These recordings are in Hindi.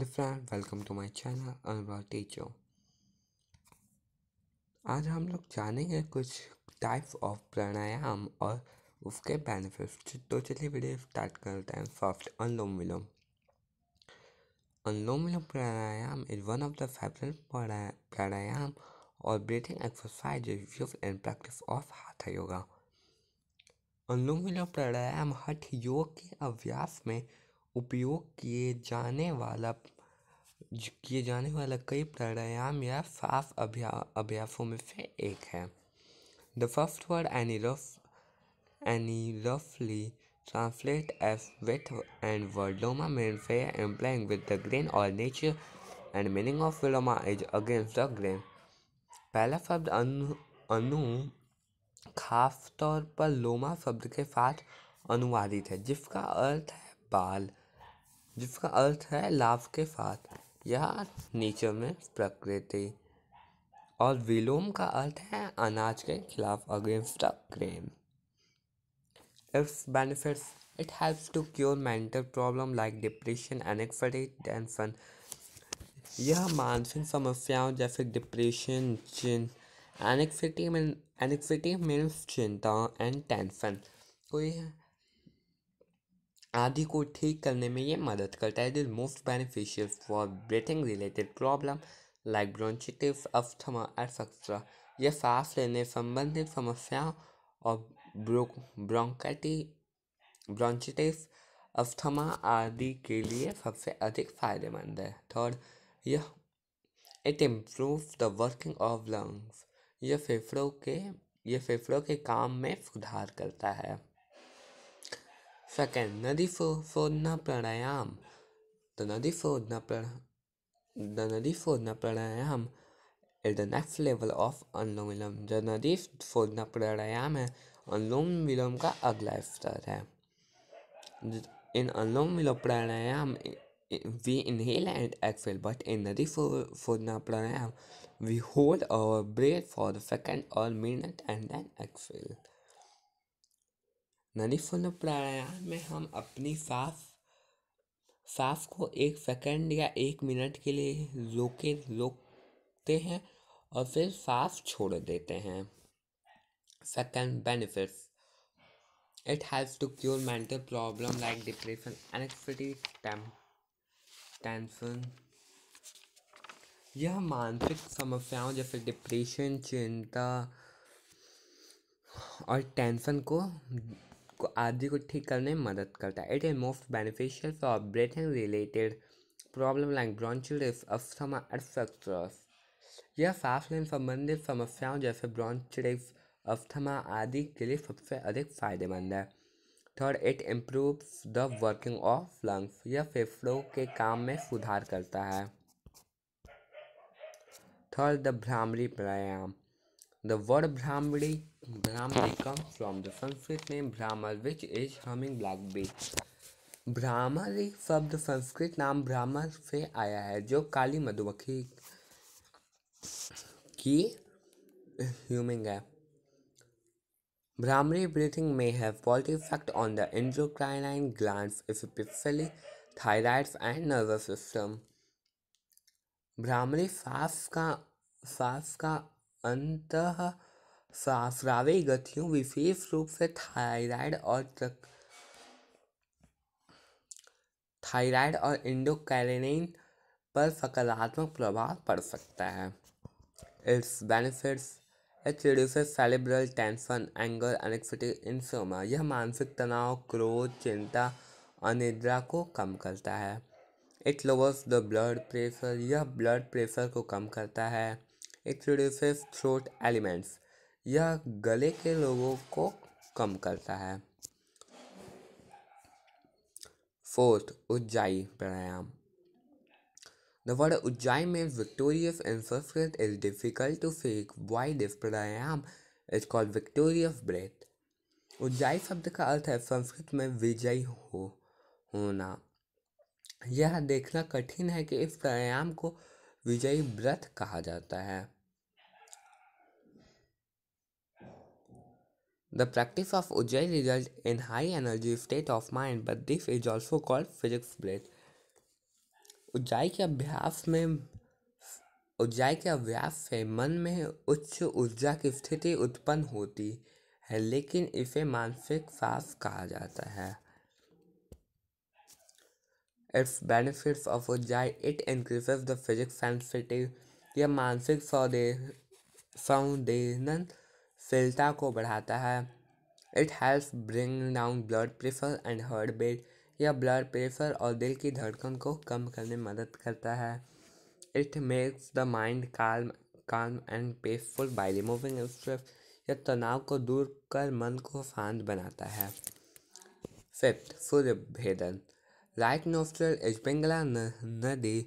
Hello friend welcome to my channel Anurag teacher आज हम लोग जानेंगे कुछ टाइप्स ऑफ प्राणायाम और उसके बेनिफिट्स तो चलिए वीडियो स्टार्ट करते हैं first anulom vilom anulom vilom pranayam is one of the favourite pranayam और breathing exercise use and practice of hatha yoga अनुलोम विलोम प्राणायाम हठ योग के अभ्यास में उपयोग किए जाने वाला किए जाने वाला कई प्राणायाम या साफ अभ्या अभ्यासों में से एक है the first word any rough any रफली ट्रांसलेट एस विथ एंड वर्डोमा मेन फे employing with the grain or nature and meaning of viloma is against the grain पहला शब्द अनु अनु खास तौर पर लोमा शब्द के साथ अनुवादित है जिसका अर्थ है बाल जिसका अर्थ है लाभ के साथ यह नेचर में प्रकृति और विलोम का अर्थ है अनाज के खिलाफ against the grain its benefits it helps to cure mental problem like depression anxiety tension यह मानसिक समस्याओं जैसे डिप्रेशन चिन एनेक्सिटी में एनेक्सिटी मीन्स चिंता एंड टेंशन कोई आदि को ठीक करने में ये मदद करता है it is most beneficial for breathing related problem like bronchitis asthma etcetera यह सांस लेने संबंधित समस्याओं और ब्रोंकाइटिस ब्रॉन्चिटिव अस्थमा आदि के लिए सबसे अधिक फायदेमंद है थर्ड यह it improve the working of lungs यह फेफड़ों के यह फेफड़ों के काम में सुधार करता है Second, Nadi Sodhana Pranayam. The Nadi Sodhana Pranayam. The Nadi Sodhana Pranayam is the next level of अनुलोम विलोम जो नदी शोधना प्राणायाम है अनुलोम विलोम का अगला स्तर है इन अनुलोम विलोम प्राणायाम we inhale and exhale but in nadi shodhana pranayam we hold our breath for a second or minute and then exhale नलीफुल प्राणायाम में हम अपनी सांस सांस को एक सेकंड या एक मिनट के लिए रोके रोकते हैं और फिर सांस छोड़ देते हैं second benefits it helps to cure mental problem like depression टेम टेंशन यह मानसिक समस्याओं जैसे डिप्रेशन चिंता और टेंशन को को आदि को ठीक करने में मदद करता है it is most beneficial for breathing related problem like bronchial asthma यह सांस लेने संबंधित समस्याओं जैसे ब्रॉन्चिटिव अस्थमा आदि के लिए सबसे अधिक फायदेमंद है third it improve the working of lungs यह फेफड़ों के काम में सुधार करता है third the Bhramari pranayam The word Brahmari, Brahmari comes from the Sanskrit name Brahmar, which is hummingbird bee. Bhramari शब्द संस्कृत नाम ब्राह्मण से आया है जो काली मधुमक्खी की ह्यूमिंग है Brahmari breathing may have positive effect on the endocrine glands, especially thyroid and nervous system. Brahmari सांस का सांस का अंत स्रावी गतियों विशेष रूप से थायराइड और थायराइड और इंडोकैरिनिन पर सकारात्मक प्रभाव पड़ सकता है its benefits it reduces cerebral tension anger anxiety insomnia यह मानसिक तनाव क्रोध चिंता अनिद्रा को कम करता है it lowers the blood pressure यह ब्लड प्रेशर को कम करता है इट थ्रोट एलिमेंट्स यह गले के लोगों को कम करता है fourth Ujjayi pranayam the word Ujjayi means victorious in Sanskrit is difficult to seek why this pranayam is called victorious breath Ujjayi शब्द का अर्थ है संस्कृत में विजयी हो होना यह देखना कठिन है कि इस प्राणायाम को विजयी व्रत कहा जाता है the practice of Ujjayi result in high energy state of mind but this is also called physics breath Ujjayi के अभ्यास में उजय के अभ्यास से मन में उच्च ऊर्जा की स्थिति उत्पन्न होती है लेकिन इसे मानसिक सांस कहा जाता है its benefits of ujjayi it increases the physical sensitivity या मानसिक संवेदन शीलता को बढ़ाता है it helps bring down blood pressure and heart beat या ब्लड प्रेशर और दिल की धड़कन को कम करने में मदद करता है it makes the mind calm calm and peaceful by removing stress या तनाव को दूर कर मन को शांत बनाता है फिफ्थ सूर्य भेदन Right nostril is Pingala Nadi,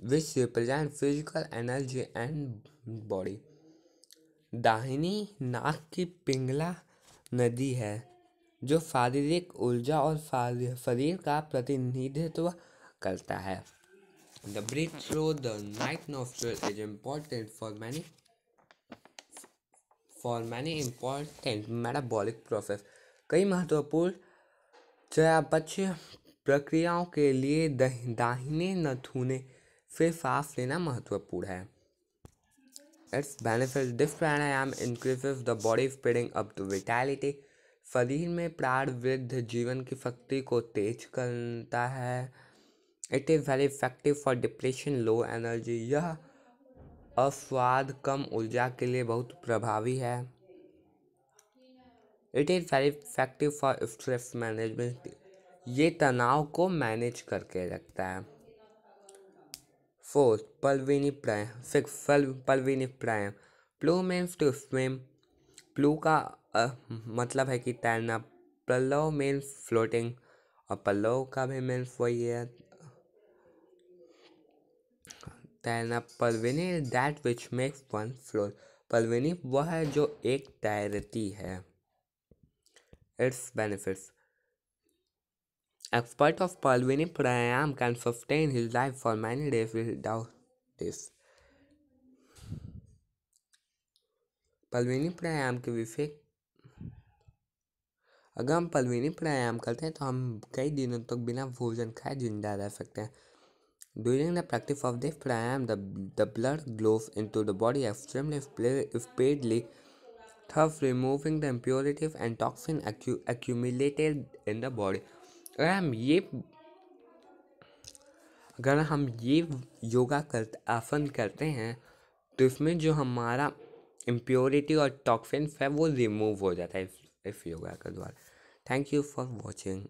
which represents physical energy and body. दाहिनी नाक की पिंगला नदी है जो शारीरिक ऊर्जा और शरीर का प्रतिनिधित्व करता है the breath through the right nostril is important for many for many important metabolic process कई महत्वपूर्ण चयापक्ष प्रक्रियाओं के लिए दाहिने न से सांस लेना महत्वपूर्ण है its benefit this pranayam increases the body speeding up to vitality शरीर में प्राण वृद्ध जीवन की शक्ति को तेज करता है it is very effective for depression low energy यह अस्वाद कम ऊर्जा के लिए बहुत प्रभावी है it is very effective for stress management ये तनाव को मैनेज करके रखता है फोर्थ पलविनी प्राइम सिक्स पलविनी प्राइम प्लू मीन्स टू स्विम प्लू का आ, मतलब है कि तैरना पल्लो मीन्स फ्लोटिंग और पल्लो का भी मीन्स वही है तैरना Plavini that which makes one float Plavini वह है जो एक तैरती है its benefits expert of Palvini Pranayam can sustain his life for many days without this. Plavini pranayam के विषय अगर हम पलविनी प्राणायाम करते हैं तो हम कई दिनों तक बिना भोजन खाए जिंदा रह सकते हैं during the practice of this pranayam the blood ग्लोव into the body extremely speedily थ removing the impurities and toxin accumulated in the body अगर हम ये अगर हम ये योगा कर आसन करते हैं तो इसमें जो हमारा इम्प्योरिटी और टॉक्सिन्स है वो रिमूव हो जाता है इस, इस योगा के द्वारा थैंक यू फॉर वॉचिंग